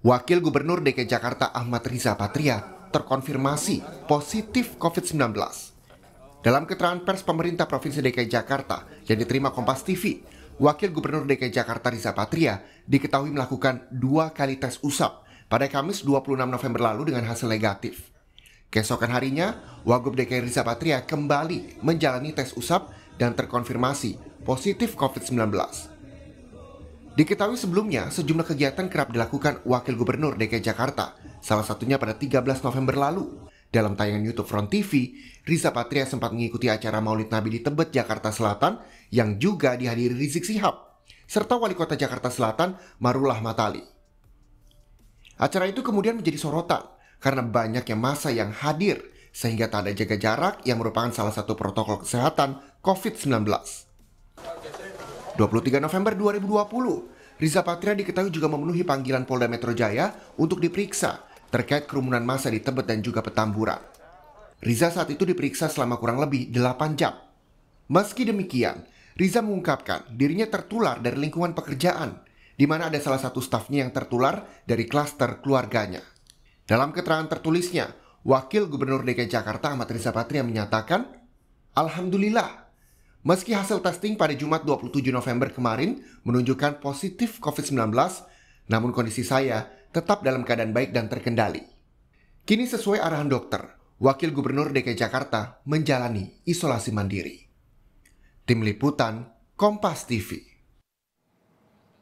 Wakil Gubernur DKI Jakarta Ahmad Riza Patria terkonfirmasi positif COVID-19. Dalam keterangan pers pemerintah Provinsi DKI Jakarta yang diterima Kompas TV, Wakil Gubernur DKI Jakarta Riza Patria diketahui melakukan dua kali tes usap pada Kamis 26 November lalu dengan hasil negatif. Keesokan harinya, Wagub DKI Riza Patria kembali menjalani tes usap dan terkonfirmasi positif COVID-19. Diketahui sebelumnya, sejumlah kegiatan kerap dilakukan Wakil Gubernur DKI Jakarta, salah satunya pada 13 November lalu. Dalam tayangan YouTube Front TV, Riza Patria sempat mengikuti acara Maulid Nabi di Tebet, Jakarta Selatan yang juga dihadiri Rizik Sihab, serta Wali Kota Jakarta Selatan Marullah Matali. Acara itu kemudian menjadi sorotan karena banyaknya masa yang hadir sehingga tak ada jaga jarak yang merupakan salah satu protokol kesehatan COVID-19. 23 November 2020, Riza Patria diketahui juga memenuhi panggilan Polda Metro Jaya untuk diperiksa terkait kerumunan massa di Tebet dan juga Petamburan. Riza saat itu diperiksa selama kurang lebih 8 jam. Meski demikian, Riza mengungkapkan dirinya tertular dari lingkungan pekerjaan, di mana ada salah satu stafnya yang tertular dari klaster keluarganya. Dalam keterangan tertulisnya, Wakil Gubernur DKI Jakarta Ahmad Riza Patria menyatakan, Alhamdulillah, Meski hasil testing pada Jumat 27 November kemarin menunjukkan positif COVID-19, namun kondisi saya tetap dalam keadaan baik dan terkendali. Kini sesuai arahan dokter, Wakil Gubernur DKI Jakarta menjalani isolasi mandiri. Tim Liputan, Kompas TV.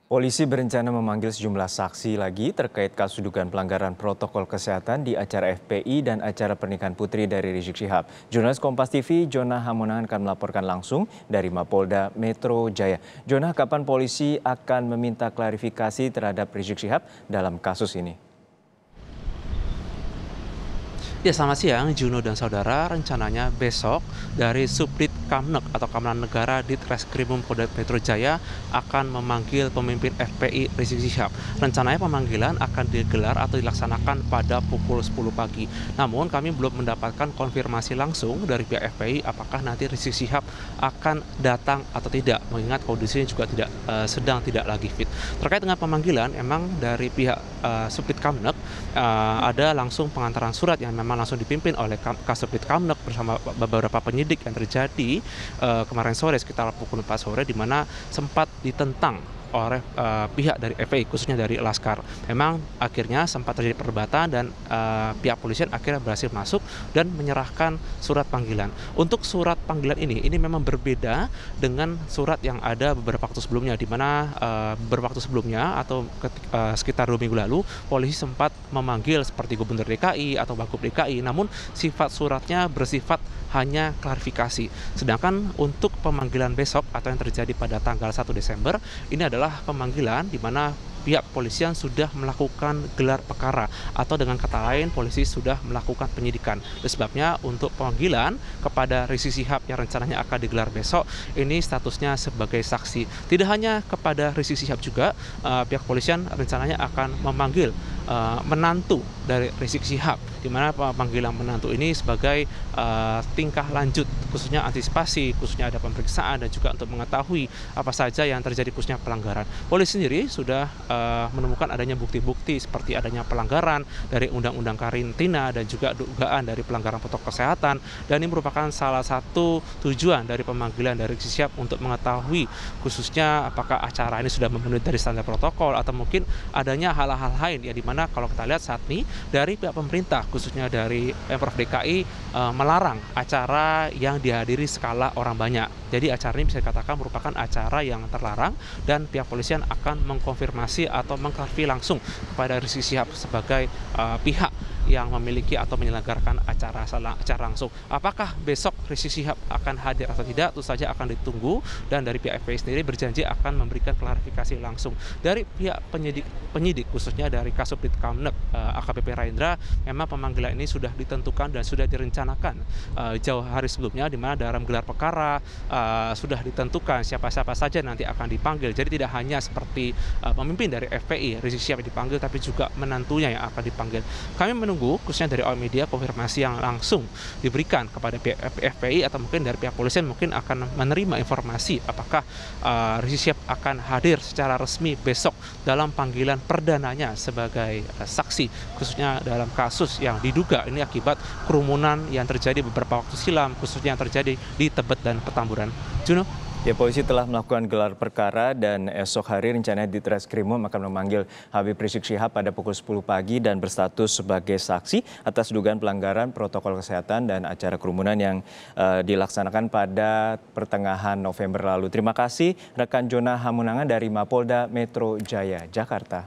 Polisi berencana memanggil sejumlah saksi lagi terkait kasus dugaan pelanggaran protokol kesehatan di acara FPI dan acara pernikahan putri dari Rizik Syihab. Jurnalis Kompas TV, Jona Hamonangan akan melaporkan langsung dari Mapolda Metro Jaya. Jonah, kapan polisi akan meminta klarifikasi terhadap Rizik Syihab dalam kasus ini? Ya, selamat siang Juno dan saudara. Rencananya besok dari Subdit Kamnek atau Kamnan Negara di Treskrimum Polda Metro Jaya akan memanggil pemimpin FPI Rizik Syihab. Rencananya pemanggilan akan digelar atau dilaksanakan pada pukul 10 pagi. Namun kami belum mendapatkan konfirmasi langsung dari pihak FPI apakah nanti Rizik Syihab akan datang atau tidak mengingat kondisinya juga tidak uh, sedang tidak lagi fit. Terkait dengan pemanggilan emang dari pihak uh, eh, Subdit Kamnek uh, ada langsung pengantaran surat yang memang langsung dipimpin oleh Kasubdit Kamnek bersama beberapa penyidik yang terjadi uh, kemarin sore sekitar pukul 4 sore di mana sempat ditentang oleh uh, pihak dari FPI khususnya dari Laskar. Memang akhirnya sempat terjadi perdebatan dan uh, pihak polisian akhirnya berhasil masuk dan menyerahkan surat panggilan. Untuk surat panggilan ini ini memang berbeda dengan surat yang ada beberapa waktu sebelumnya di mana uh, beberapa waktu sebelumnya atau ketika, uh, sekitar dua minggu lalu polisi sempat memanggil seperti gubernur DKI atau Bakup DKI namun sifat suratnya bersifat hanya klarifikasi. Sedangkan untuk pemanggilan besok atau yang terjadi pada tanggal 1 Desember ini adalah pemanggilan di mana pihak polisian sudah melakukan gelar perkara atau dengan kata lain polisi sudah melakukan penyidikan. sebabnya untuk pemanggilan kepada Rizik Sihab yang rencananya akan digelar besok ini statusnya sebagai saksi. Tidak hanya kepada Rizik Sihab juga uh, pihak polisian rencananya akan memanggil Eh, menantu dari Rizik Syihab di mana panggilan menantu ini sebagai uh, tingkah lanjut khususnya antisipasi khususnya ada pemeriksaan dan juga untuk mengetahui apa saja yang terjadi khususnya pelanggaran. Polisi sendiri sudah uh, menemukan adanya bukti-bukti seperti adanya pelanggaran dari undang-undang karantina dan juga dugaan dari pelanggaran protokol kesehatan dan ini merupakan salah satu tujuan dari pemanggilan dari Rizik Sihab untuk mengetahui khususnya apakah acara ini sudah memenuhi dari standar protokol atau mungkin adanya hal-hal lain ya di mana Dimana kalau kita lihat saat ini dari pihak pemerintah khususnya dari Pemprov DKI e, eh, melarang acara yang dihadiri skala orang banyak. Jadi acara ini bisa dikatakan merupakan acara yang terlarang dan pihak polisian akan mengkonfirmasi atau mengklarifikasi langsung kepada Rizik Sihab sebagai e, pihak yang memiliki atau menyelenggarakan acara acara langsung. Apakah besok Rizik Sihab akan hadir atau tidak? Tentu saja akan ditunggu dan dari pihak FPI sendiri berjanji akan memberikan klarifikasi langsung. Dari pihak penyidik penyidik khususnya dari Kasubdit Kamnek eh, AKBP Raindra memang pemanggilan ini sudah ditentukan dan sudah direncanakan eh, jauh hari sebelumnya di mana dalam gelar perkara eh, sudah ditentukan siapa-siapa saja nanti akan dipanggil. Jadi tidak hanya seperti eh, pemimpin dari FPI Rizik Sihab dipanggil tapi juga menantunya yang akan dipanggil. Kami menunggu menunggu khususnya dari awal media konfirmasi yang langsung diberikan kepada pihak FPI atau mungkin dari pihak polisian mungkin akan menerima informasi apakah uh, Rizik Syihab akan hadir secara resmi besok dalam panggilan perdananya sebagai uh, saksi khususnya dalam kasus yang diduga ini akibat kerumunan yang terjadi beberapa waktu silam khususnya yang terjadi di Tebet dan Petamburan. Juno Ya, polisi telah melakukan gelar perkara dan esok hari rencananya di Treskrimum akan memanggil Habib Rizik Syihab pada pukul 10 pagi dan berstatus sebagai saksi atas dugaan pelanggaran protokol kesehatan dan acara kerumunan yang uh, dilaksanakan pada pertengahan November lalu. Terima kasih rekan Jona Hamunangan dari Mapolda Metro Jaya, Jakarta.